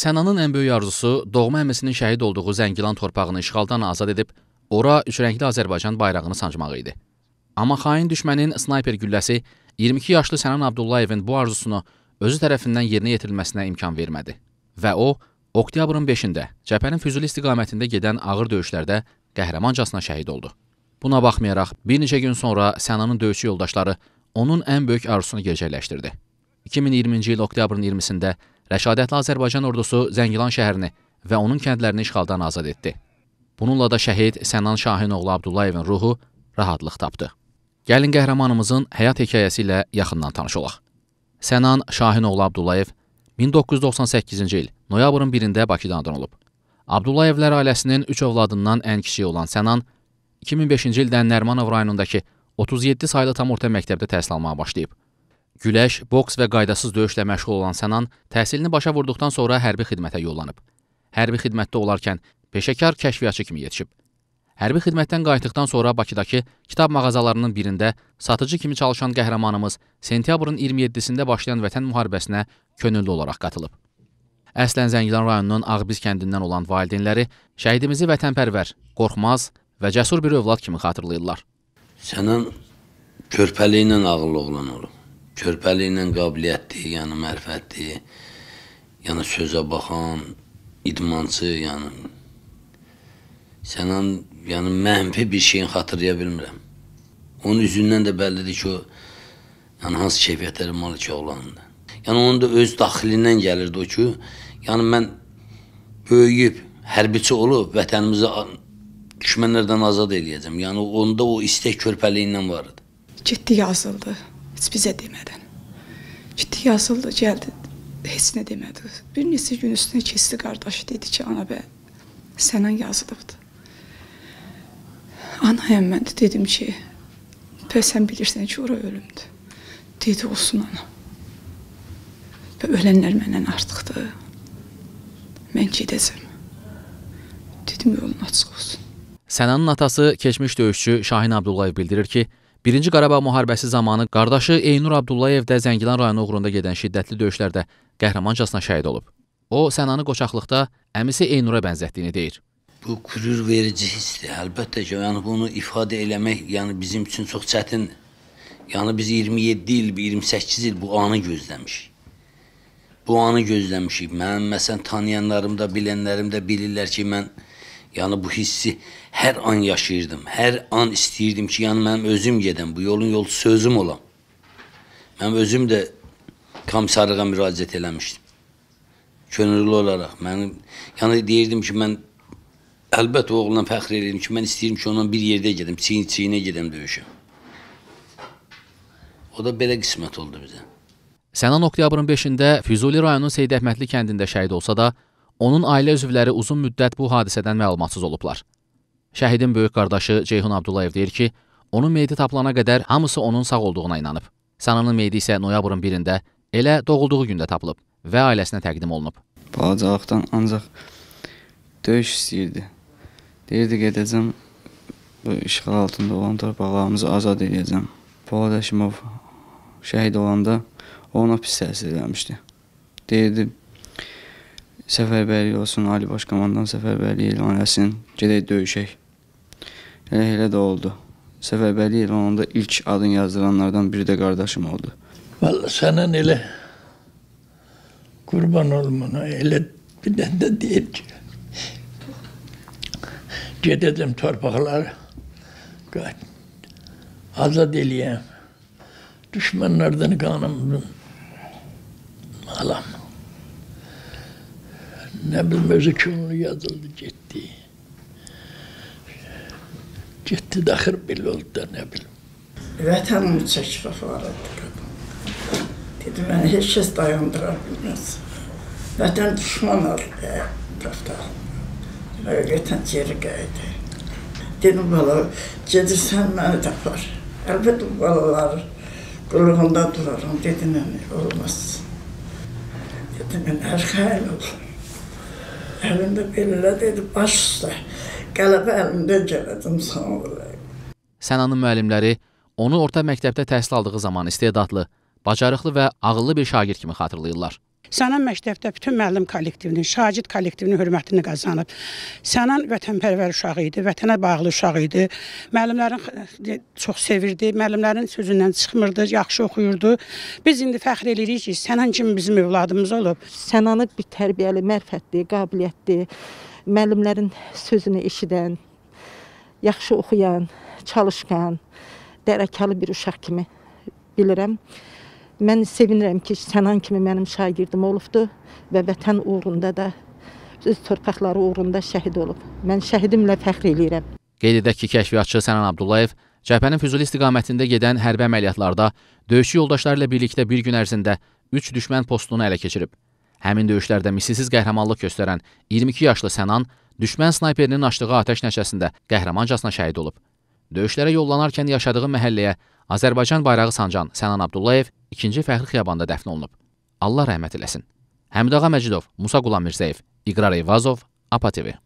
Sənanın ən böyük arzusu doğma əmisinin şəhid olduğu Zəngilan torpağını işğaldan azad edib, ora üçrəngli Azərbaycan bayrağını sancmaq idi. Amma xain düşmənin snayper gülləsi 22 yaşlı Sənan Abdullayevin bu arzusunu özü tərəfindən yerinə yetirilməsinə imkan vermədi. Və o, oktyabrın 5-də cəbhənin Füzuli istiqamətində gedən ağır döyüşlərdə qəhrəmancasına şəhid oldu. Buna baxmayaraq, bir neçə gün sonra Sənanın döyüşçü yoldaşları onun ən böyük arzusunu gerçəkləşdirdi. 2020-ci il oktyabrın 20-sində Rəşadətli Azərbaycan ordusu Zəngilan şəhərini və onun kəndlərini işğaldan azad etdi. Bununla da şəhid Sənan Şahin oğlu Abdullayevin ruhu rahatlıq tapdı. Gəlin qəhrəmanımızın həyat hekayəsi ilə yaxından tanış olaq. Sənan Şahin oğlu Abdullayev 1998-ci il noyabrın 1-də Bakıda anadan olub. Abdullayevlər ailəsinin 3 övladından ən kiçiyi olan Sənan 2005-ci ildən Nərmanov rayonundakı 37 saylı tam orta məktəbdə təhsil almağa başlayıb. Güləş, boks və qaydasız döyüşlə məşğul olan Sənan təhsilini başa vurduqdan sonra hərbi xidmətə yollanıb. Hərbi xidmətdə olarkən peşəkar kəşfiyyatçı kimi yetişib. Hərbi xidmətdən qayıtdıqdan sonra Bakıdakı kitab mağazalarının birində satıcı kimi çalışan qəhrəmanımız sentyabrın 27-sində başlayan Vətən müharibəsinə könüllü olaraq qatılıb. Əslən Zəngilan rayonunun Ağbiz kəndindən olan valideynləri şəhidimizi vətənpərvər, qorxmaz və cəsur bir övlad kimi xatırlayırlar. Sənin körpəliyindən ağıllı oğlan olub körpəliklə qabiliyyətli, yəni mərifətli, yəni sözə baxan, idmançı, yəni sənən yəni mənfi bir şeyin xatırlaya bilmirəm. Onun üzündən də bəllidir ki, o yəni hansı keyfiyyətlərə malik oğlandı. Yəni onun da öz daxilindən gəlirdi o ki, yəni mən böyüyüb hərbiçi olub vətənimizi düşmənlərdən azad eləyəcəm. Yəni onda o istək körpəliyindən var idi. Getdi yazıldı. Heç bizə demədən. Ciddi yazıldı, gəldi, heç nə demədi. Bir neçə gün üstünə keçdi qardaşı, dedi ki, ana bə, sənə yazılıbdır. Anayam mən də dedim ki, bəs sən bilirsən ki, ora ölümdür. Dedi, olsun ana. Və ölənlər məndən artıqdır. Mən gedəcəm. Dedim, yolun açıq olsun. Sənanın atası keçmiş döyüşçü Şahin Abdullayev bildirir ki, Birinci Qarabağ müharibəsi zamanı qardaşı Eynur Abdullayev də Zəngilan rayonu uğrunda gedən şiddətli döyüşlərdə qəhrəmancasına şəhid olub. O, Sənanı qoçaqlıqda əmisi Eynura bənzətdiyini deyir. Bu qürur verici hissdir. Əlbəttə ki, yəni bunu ifadə eləmək yəni bizim üçün çox çətindir. Yəni biz 27 il, 28 il bu anı gözləmişik. Bu anı gözləmişik. Mən məsələn tanıyanlarım da, bilənlərim də bilirlər ki, mən Yəni bu hissi hər an yaşayırdım. Hər an istəyirdim ki, yəni mənim özüm gedəm, bu yolun yol sözüm olam. Mən özüm də komissarlığa müraciət eləmişdim. Könüllü olaraq mənim yəni deyirdim ki, mən əlbəttə oğluna fəxr edirəm ki, mən istəyirəm ki, onunla bir yerdə gedim, çiyin-çiyinə gedəm döyüşə. O da belə qismət oldu bizə. Sənan oktyabrın 5-də Füzuli rayonunun Seyid Əhmədli kəndində şəhid olsa da, Onun ailə üzvləri uzun müddət bu hadisədən məlumatsız olublar. Şəhidin böyük qardaşı Ceyhun Abdullayev deyir ki, onun meyidi tapılana qədər hamısı onun sağ olduğuna inanıb. Sananın meyidi isə noyabrın 1-də elə doğulduğu gündə tapılıb və ailəsinə təqdim olunub. Balacalıqdan ancaq döyüş istəyirdi. Deyirdi gedəcəm bu işğal altında olan torpaqlarımızı azad edəcəm. Polad Əşimov şəhid olanda ona pis təsir eləmişdi. Deyirdi, Səfərbərlik olsun Ali Başkomandan səfərbərlik elan eləsin, gedək döyüşək. Elə elə də oldu. Səfərbərlik elanında ilk adın yazdıranlardan biri də qardaşım oldu. Valla sənin elə kurban olmana elə bir dənə də deyib ki, gedəcəm torpaqlara, azad eləyəm, düşmənlərdən qanımı alam. Nə bilim, özü könlü yazıldı, getdi. Getdi də axır belə oldu da, nə bilim. Vətənim üçün şifalar etdi. Dedi, mən heç kəs dayandıra bilməz. Vətən düşman aldı, ətrafda. Vətən geri qaydı. Dedim, bala, gedirsən məni tapar. Əlbət o balalar qulluğunda duraram. Dedi, nəni, olmaz. Dedi, mən hər xəyl olur. Əlində belə dedi, baş üstə. Qələbə əlimdə gəldim, sağ olun. Sənanın müəllimləri onu orta məktəbdə təhsil aldığı zaman istedadlı, bacarıqlı və ağıllı bir şagird kimi xatırlayırlar. Sənan məktəbdə bütün müəllim kollektivinin, şagird kollektivinin hörmətini qazanıb. Sənan vətənpərvər uşaq idi, vətənə bağlı uşaq idi. Müəllimlərin çox sevirdi, müəllimlərin sözündən çıxmırdı, yaxşı oxuyurdu. Biz indi fəxr eləyirik ki, Sənan kimi bizim övladımız olub. Sənanı bir tərbiyəli, mərifətli, qabiliyyətli, müəllimlərin sözünü eşidən, yaxşı oxuyan, çalışqan, dərəkalı bir uşaq kimi bilirəm. Mən sevinirəm ki, Sənan kimi mənim şagirdim olubdu və vətən uğrunda da öz torpaqları uğrunda şəhid olub. Mən şəhidimlə fəxr eləyirəm. Qeyd edək ki, kəşfiyyatçı Sənan Abdullayev cəbhənin Füzuli istiqamətində gedən hərbi əməliyyatlarda döyüşçü yoldaşları ilə birlikdə bir gün ərzində 3 düşmən postunu ələ keçirib. Həmin döyüşlərdə misilsiz qəhrəmanlıq göstərən 22 yaşlı Sənan düşmən snayperinin açdığı atəş nəticəsində qəhrəmancasına şəhid olub. Döyüşlərə yollanarkən yaşadığı məhəlləyə Azərbaycan bayrağı sancan Sənan Abdullayev 2-ci Fəxri Xiyabanda dəfn olunub. Allah rəhmət eləsin. Həmidağa Məcidov, Musa Qulam Mirzəyev, İqrar Eyvazov, APA TV.